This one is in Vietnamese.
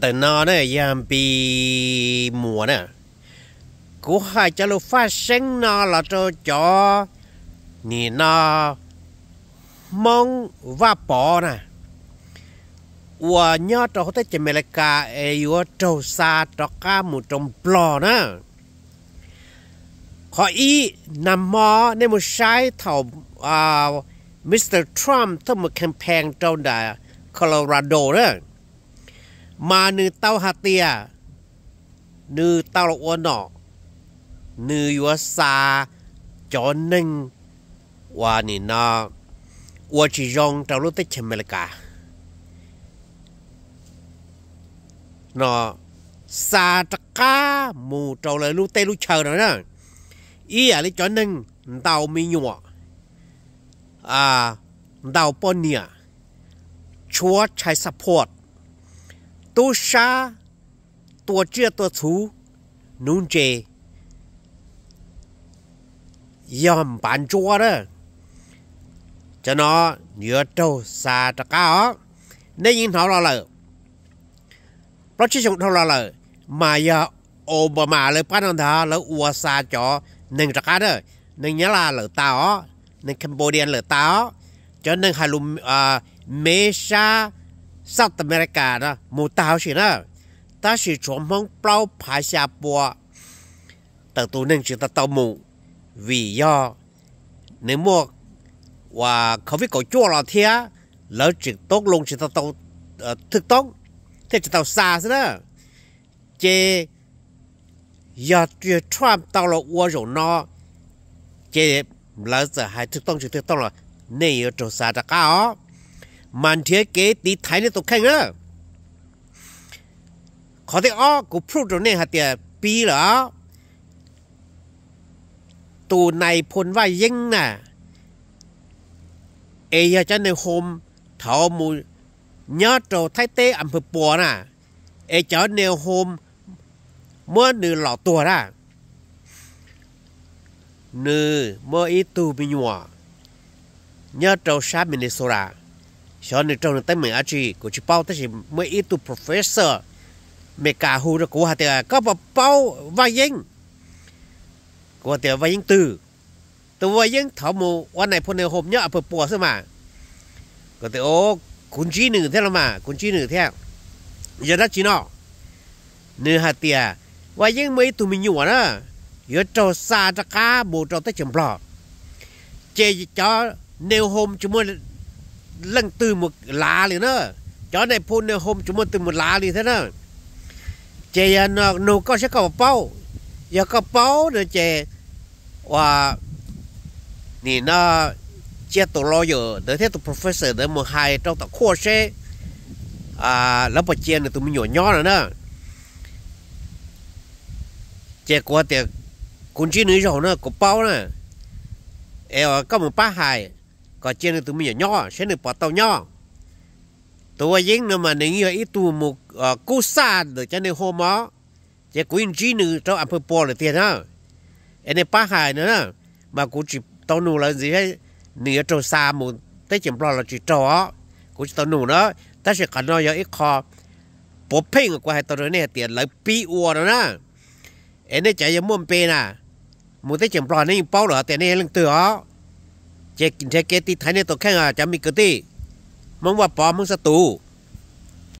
แต่นอเนี่ยยามปีหมัวเนี่ยกูหายจะรู้ฟ้าเส้นนอละโจจอนี่นอมองว่าปอนะว่ายอดเราเขาจะเมริกาเอยัวโจซาตอกาหมูจมปลอนะขออีนำมอในมุใช้เท่าอ่ามิสเตอร์ทรัมป์ทั้งหมดแคมเปญเจ้าด่าโคโลราโดเนี่ยมาหนึ่อเต้าหาเตียหนึ่อเต้าลอวนเนะหนึ่งยัวซาจอนหนึ่งวานีนาอวชิยรองเต้าลูตเตชเมลกาเนาะซาตะกาหมูเต้าเลยลูเตลูเชอร์นะอีอะไรจอนหนึ่งเต้ามีหยัวอ่าเต้าปนเนี่ยชัวใช้สปอร์ต tu sa tua chia tua thú nún chê yom bàn chua đó cho nó nhựa trâu xa cho cá nên nhìn thảo lo lợ nó chỉ dùng thảo lo lợ mà giờ Obama lời bắt đầu thà lời ua xa cho nên cho cá đó nên nhớ là lời tao nên Cambodia lời tao cho nên Hà lùm mê sa South America vì do nếu mà và không biết có chua là thế lỡ chỉ tốt luôn chỉ tao tao ờ, thực tốt thế chỉ tao xa thế đó chế giờ chuyện Trump tao là uo rồi nó chế lỡ giờ hai thực tốt chỉ thực tốt là này ở chỗ xa đã cao มันเถเกตีไทยในตกแข่งเออขอได้อ้อกูพูดตรงนี้ฮะเตียปีเหรอตูในพลว่ายิ่งน่ะ เอยาจันในโฮมเถามูยอดโตไทเต้อำเภอปัวน่ะ เอเจ้าเนวโฮมเมื่อหนึ่งหล่อตัวน่ะหนึ่งเมื่ออีตูมีหัวยอดโตชามินิโซรา cho nên trong tay mình chỉ có chỉ bao tới chỉ mới ít tu professor mấy cả hù đó của hạt tiền à, có bao bao vay yên của hạt tiền vay yên từ từ vay yên thảo mù วัน này phun này hôm nhớ ở bờ bùa xem mà có tiền ô cũng chỉ nửa thế là mà cũng chỉ nửa thế à. giờ đó chỉ nọ, nửa hạt tiền vay yên mấy tụi mình nhủ à đó giờ cho xa ra cá bộ cho tới chấm lọ chơi cho nếu hôm chúng mình lần từ một lá liền nữa, chó này phun này hôm chúng mình từ một lá liền thế đó chị à, nó nó có sẽ có bao giờ có bao nữa chị và nì nó chia tổ lo giờ để thế tổ professor để một hai trong tổ khoa xe à lớp bậc chia này tụi mình nhỏ nhỏ nữa đó qua tiệc cũng chỉ nữa rồi nữa có bao nữa em có một ba hai có chuyện này tụi mình nhỏ sẽ được bỏ tàu nhỏ tôi dính nữa mà nếu như ít tụ một ờ, cú xa được cho nên hôm đó chỉ cú in chi nữa cho ăn bò là tiền đó anh này phá hại nữa mà cú chỉ tàu nụ là gì hết nửa trâu xa một tới chừng lo là chỉ trâu đó cú chỉ tàu nụ đó ta sẽ cần nói ít kho bố pin của hai tàu này tiền lấy pi uo đó nè anh này chạy vào mua bê nè mua tới chừng lo nên bao là tiền này lưng từ đó chế chế kế tí thái này tổ khăn à chả mình cơ tí mong bà bó mong